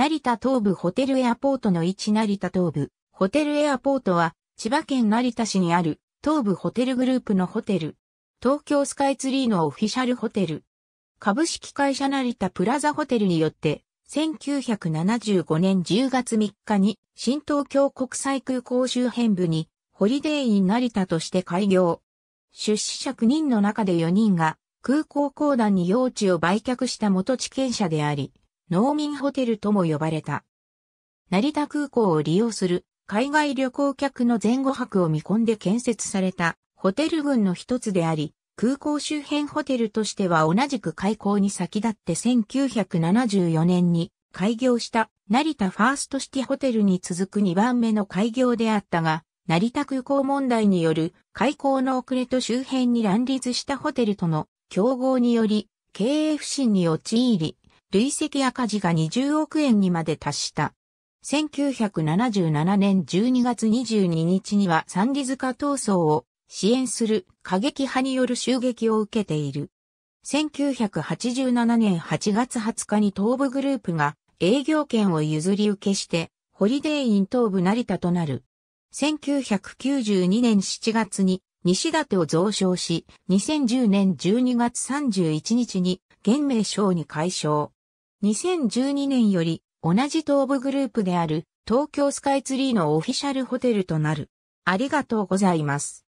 成田東部ホテルエアポートの位置成田東部ホテルエアポートは千葉県成田市にある東部ホテルグループのホテル。東京スカイツリーのオフィシャルホテル。株式会社成田プラザホテルによって1975年10月3日に新東京国際空港周辺部にホリデーイン成田として開業。出資者9人の中で4人が空港公団に用地を売却した元地権者であり、農民ホテルとも呼ばれた。成田空港を利用する海外旅行客の前後泊を見込んで建設されたホテル群の一つであり、空港周辺ホテルとしては同じく開港に先立って1974年に開業した成田ファーストシティホテルに続く2番目の開業であったが、成田空港問題による開港の遅れと周辺に乱立したホテルとの競合により経営不振に陥り、累積赤字が20億円にまで達した。1977年12月22日には三ズ塚闘争を支援する過激派による襲撃を受けている。1987年8月20日に東部グループが営業権を譲り受けして、ホリデーイン東部成田となる。1992年7月に西立を増床し、2010年12月31日に現名称に解消。2012年より同じ東部グループである東京スカイツリーのオフィシャルホテルとなる。ありがとうございます。